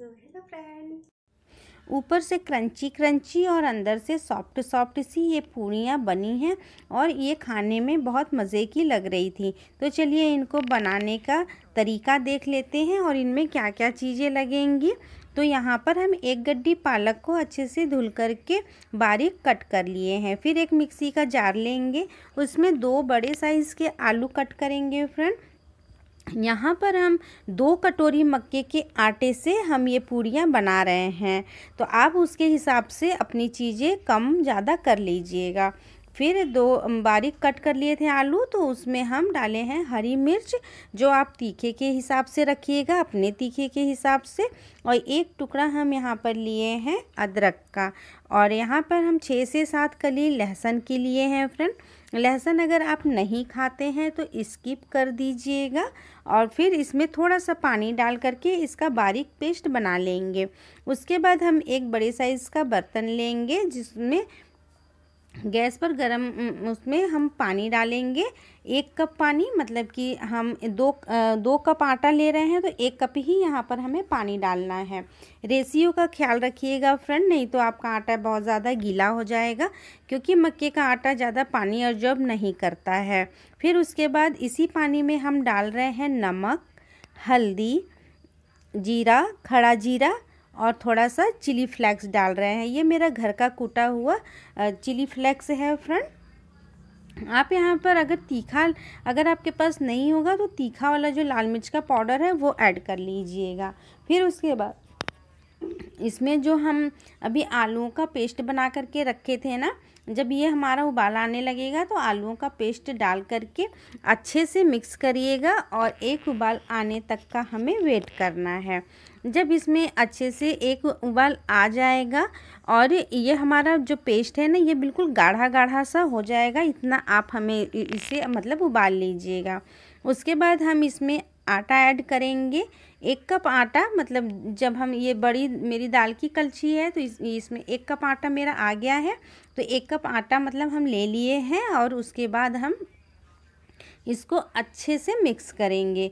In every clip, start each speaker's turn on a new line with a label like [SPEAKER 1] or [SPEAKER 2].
[SPEAKER 1] hello friend ऊपर से crunchy crunchy और अंदर से सॉफ्ट सॉफ्ट सी ये पूड़ियाँ बनी हैं और ये खाने में बहुत मज़े की लग रही थी तो चलिए इनको बनाने का तरीका देख लेते हैं और इनमें क्या क्या चीज़ें लगेंगी तो यहाँ पर हम एक गड्डी पालक को अच्छे से धुल कर के बारीक कट कर लिए हैं फिर एक मिक्सी का जार लेंगे उसमें दो बड़े साइज़ के आलू कट करेंगे फ्रेंड यहाँ पर हम दो कटोरी मक्के के आटे से हम ये पूड़ियाँ बना रहे हैं तो आप उसके हिसाब से अपनी चीज़ें कम ज़्यादा कर लीजिएगा फिर दो बारीक कट कर लिए थे आलू तो उसमें हम डाले हैं हरी मिर्च जो आप तीखे के हिसाब से रखिएगा अपने तीखे के हिसाब से और एक टुकड़ा हम यहाँ पर लिए हैं अदरक का और यहाँ पर हम छः से सात कली लहसुन के लिए हैं फ्रेंड लहसुन अगर आप नहीं खाते हैं तो स्किप कर दीजिएगा और फिर इसमें थोड़ा सा पानी डाल करके इसका बारीक पेस्ट बना लेंगे उसके बाद हम एक बड़े साइज़ का बर्तन लेंगे जिसमें गैस पर गरम उसमें हम पानी डालेंगे एक कप पानी मतलब कि हम दो दो कप आटा ले रहे हैं तो एक कप ही यहाँ पर हमें पानी डालना है रेसियो का ख्याल रखिएगा फ्रेंड नहीं तो आपका आटा बहुत ज़्यादा गीला हो जाएगा क्योंकि मक्के का आटा ज़्यादा पानी अब्जॉर्ब नहीं करता है फिर उसके बाद इसी पानी में हम डाल रहे हैं नमक हल्दी जीरा खड़ा जीरा और थोड़ा सा चिली फ्लेक्स डाल रहे हैं ये मेरा घर का कूटा हुआ चिली फ्लेक्स है फ्रेंड आप यहाँ पर अगर तीखा अगर आपके पास नहीं होगा तो तीखा वाला जो लाल मिर्च का पाउडर है वो ऐड कर लीजिएगा फिर उसके बाद इसमें जो हम अभी आलूओं का पेस्ट बना करके रखे थे ना जब ये हमारा उबाल आने लगेगा तो आलूओं का पेस्ट डाल करके अच्छे से मिक्स करिएगा और एक उबाल आने तक का हमें वेट करना है जब इसमें अच्छे से एक उबाल आ जाएगा और ये हमारा जो पेस्ट है ना ये बिल्कुल गाढ़ा गाढ़ा सा हो जाएगा इतना आप हमें इसे मतलब उबाल लीजिएगा उसके बाद हम इसमें आटा ऐड करेंगे एक कप आटा मतलब जब हम ये बड़ी मेरी दाल की कलछी है तो इस, इसमें एक कप आटा मेरा आ गया है तो एक कप आटा मतलब हम ले लिए हैं और उसके बाद हम इसको अच्छे से मिक्स करेंगे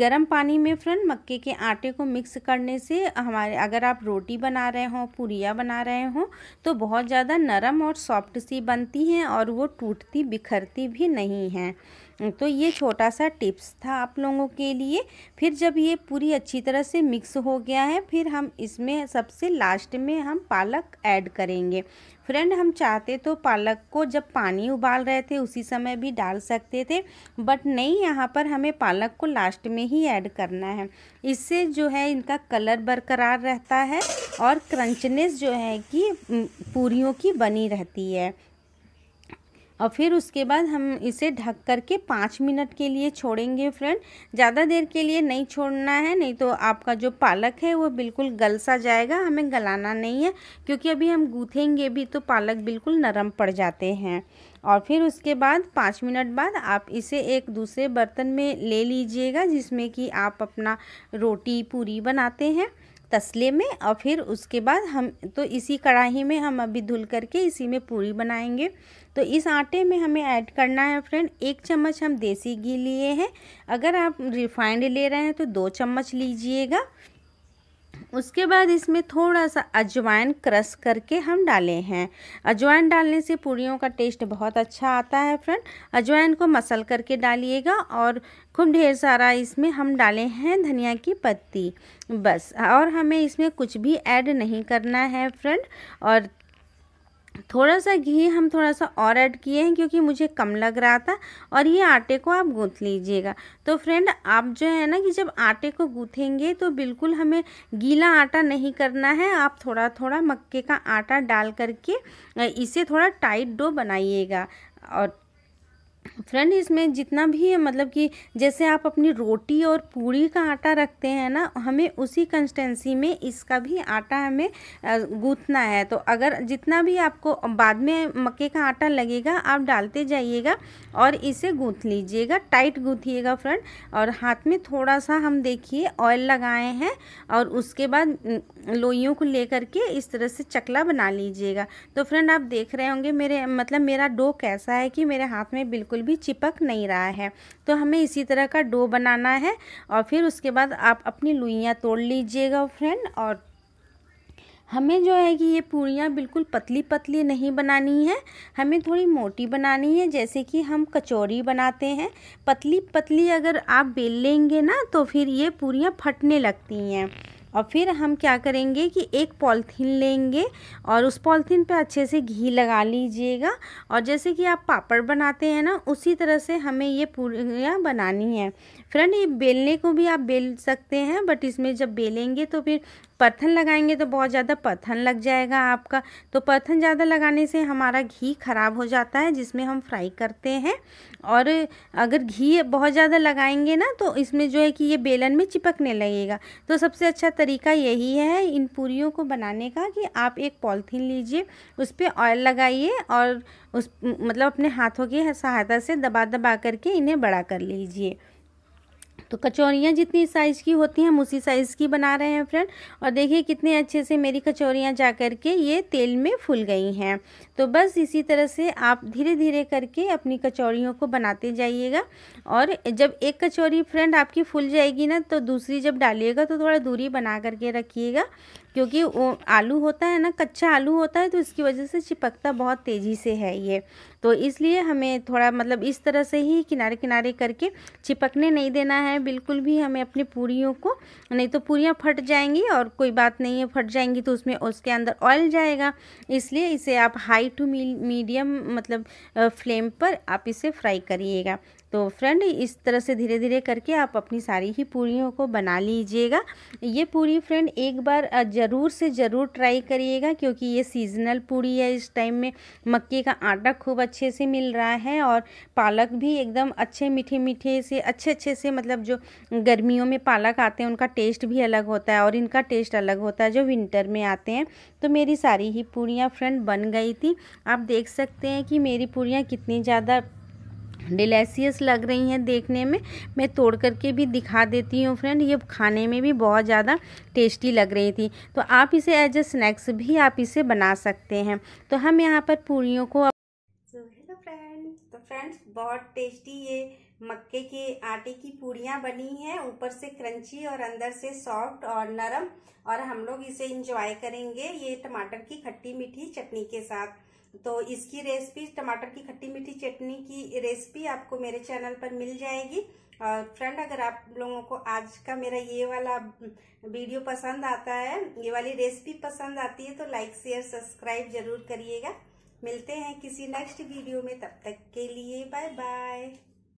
[SPEAKER 1] गर्म पानी में फ्रेंड मक्के के आटे को मिक्स करने से हमारे अगर आप रोटी बना रहे हों पूरिया बना रहे हों तो बहुत ज़्यादा नरम और सॉफ्ट सी बनती हैं और वो टूटती बिखरती भी नहीं हैं हम्म, तो ये छोटा सा टिप्स था आप लोगों के लिए फिर जब ये पूरी अच्छी तरह से मिक्स हो गया है फिर हम इसमें सबसे लास्ट में हम पालक ऐड करेंगे फ्रेंड हम चाहते तो पालक को जब पानी उबाल रहे थे उसी समय भी डाल सकते थे बट नहीं यहाँ पर हमें पालक को लास्ट में ही ऐड करना है इससे जो है इनका कलर बरकरार रहता है और क्रंचनेस जो है कि पूरीों की बनी रहती है और फिर उसके बाद हम इसे ढक करके पाँच मिनट के लिए छोड़ेंगे फ्रेंड ज़्यादा देर के लिए नहीं छोड़ना है नहीं तो आपका जो पालक है वो बिल्कुल गल सा जाएगा हमें गलाना नहीं है क्योंकि अभी हम गूँथेंगे भी तो पालक बिल्कुल नरम पड़ जाते हैं और फिर उसके बाद पाँच मिनट बाद आप इसे एक दूसरे बर्तन में ले लीजिएगा जिसमें कि आप अपना रोटी पूरी बनाते हैं तसले में और फिर उसके बाद हम तो इसी कढ़ाई में हम अभी धुल करके इसी में पूरी बनाएंगे तो इस आटे में हमें ऐड करना है फ्रेंड एक चम्मच हम देसी घी लिए हैं अगर आप रिफाइंड ले रहे हैं तो दो चम्मच लीजिएगा उसके बाद इसमें थोड़ा सा अजवाइन क्रश करके हम डाले हैं अजवाइन डालने से पूड़ियों का टेस्ट बहुत अच्छा आता है फ्रेंड अजवाइन को मसल करके डालिएगा और खूब ढेर सारा इसमें हम डाले हैं धनिया की पत्ती बस और हमें इसमें कुछ भी ऐड नहीं करना है फ्रेंड और थोड़ा सा घी हम थोड़ा सा और ऐड किए हैं क्योंकि मुझे कम लग रहा था और ये आटे को आप गूँथ लीजिएगा तो फ्रेंड आप जो है ना कि जब आटे को गूँथेंगे तो बिल्कुल हमें गीला आटा नहीं करना है आप थोड़ा थोड़ा मक्के का आटा डाल करके इसे थोड़ा टाइट डो बनाइएगा और फ्रेंड इसमें जितना भी मतलब कि जैसे आप अपनी रोटी और पूड़ी का आटा रखते हैं ना हमें उसी कंसिस्टेंसी में इसका भी आटा हमें गूँथना है तो अगर जितना भी आपको बाद में मक्के का आटा लगेगा आप डालते जाइएगा और इसे गूँथ लीजिएगा टाइट गूँथिएगा फ्रेंड और हाथ में थोड़ा सा हम देखिए ऑयल लगाए हैं और उसके बाद लोइयों को लेकर के इस तरह से चकला बना लीजिएगा तो फ्रेंड आप देख रहे होंगे मेरे मतलब मेरा डो कैसा है कि मेरे हाथ में बिल्कुल बिल्कुल भी चिपक नहीं रहा है तो हमें इसी तरह का डो बनाना है और फिर उसके बाद आप अपनी लुइयाँ तोड़ लीजिएगा फ्रेंड और हमें जो है कि ये पूड़ियाँ बिल्कुल पतली पतली नहीं बनानी है हमें थोड़ी मोटी बनानी है जैसे कि हम कचौरी बनाते हैं पतली पतली अगर आप बेल लेंगे ना तो फिर ये पूड़ियाँ फटने लगती हैं और फिर हम क्या करेंगे कि एक पॉलीथीन लेंगे और उस पॉलीथीन पे अच्छे से घी लगा लीजिएगा और जैसे कि आप पापड़ बनाते हैं ना उसी तरह से हमें ये पूरियाँ बनानी है फ्रेंड ये बेलने को भी आप बेल सकते हैं बट इसमें जब बेलेंगे तो फिर पथन लगाएंगे तो बहुत ज़्यादा पथन लग जाएगा आपका तो पथन ज़्यादा लगाने से हमारा घी ख़राब हो जाता है जिसमें हम फ्राई करते हैं और अगर घी बहुत ज़्यादा लगाएंगे ना तो इसमें जो है कि ये बेलन में चिपकने लगेगा तो सबसे अच्छा तरीका यही है इन पूरियों को बनाने का कि आप एक पॉलिथीन लीजिए उस पर ऑयल लगाइए और उस मतलब अपने हाथों की सहायता से दबा दबा करके इन्हें बड़ा कर लीजिए तो कचौरियाँ जितनी साइज़ की होती हैं हम उसी साइज़ की बना रहे हैं फ्रेंड और देखिए कितने अच्छे से मेरी कचौरियाँ जा कर के ये तेल में फूल गई हैं तो बस इसी तरह से आप धीरे धीरे करके अपनी कचौरियों को बनाते जाइएगा और जब एक कचौरी फ्रेंड आपकी फूल जाएगी ना तो दूसरी जब डालिएगा तो थोड़ा दूरी बना करके रखिएगा क्योंकि आलू होता है ना कच्चा आलू होता है तो इसकी वजह से चिपकता बहुत तेज़ी से है ये तो इसलिए हमें थोड़ा मतलब इस तरह से ही किनारे किनारे करके चिपकने नहीं देना है बिल्कुल भी हमें अपनी पूरियों को नहीं तो पूरियाँ फट जाएंगी और कोई बात नहीं है फट जाएंगी तो उसमें उसके अंदर ऑयल जाएगा इसलिए इसे आप हाई टू मीडियम मतलब फ्लेम पर आप इसे फ्राई करिएगा तो फ्रेंड इस तरह से धीरे धीरे करके आप अपनी सारी ही पूरियों को बना लीजिएगा ये पूरी फ्रेंड एक बार ज़रूर से ज़रूर ट्राई करिएगा क्योंकि ये सीजनल पूरी है इस टाइम में मक्के का आटा खूब अच्छे से मिल रहा है और पालक भी एकदम अच्छे मीठे मीठे से अच्छे अच्छे से मतलब जो गर्मियों में पालक आते हैं उनका टेस्ट भी अलग होता है और इनका टेस्ट अलग होता है जो विंटर में आते हैं तो मेरी सारी ही पूड़ियाँ फ्रेंड बन गई थी आप देख सकते हैं कि मेरी पूड़ियाँ कितनी ज़्यादा डिलेसियस लग रही हैं देखने में मैं तोड़ करके भी दिखा देती हूँ फ्रेंड ये खाने में भी बहुत ज़्यादा टेस्टी लग रही थी तो आप इसे एज ए स्नैक्स भी आप इसे बना सकते हैं तो हम यहाँ पर पूरियों को सो हेलो फ्रेंड्स तो फ्रेंड्स बहुत टेस्टी ये मक्के के आटे की पूड़ियाँ बनी हैं ऊपर से क्रंची और अंदर से सॉफ्ट और नरम और हम लोग इसे इंजॉय करेंगे ये टमाटर की खट्टी मीठी चटनी के साथ तो इसकी रेसिपी टमाटर की खट्टी मीठी चटनी की रेसिपी आपको मेरे चैनल पर मिल जाएगी और फ्रेंड अगर आप लोगों को आज का मेरा ये वाला वीडियो पसंद आता है ये वाली रेसिपी पसंद आती है तो लाइक शेयर सब्सक्राइब जरूर करिएगा मिलते हैं किसी नेक्स्ट वीडियो में तब तक के लिए बाय बाय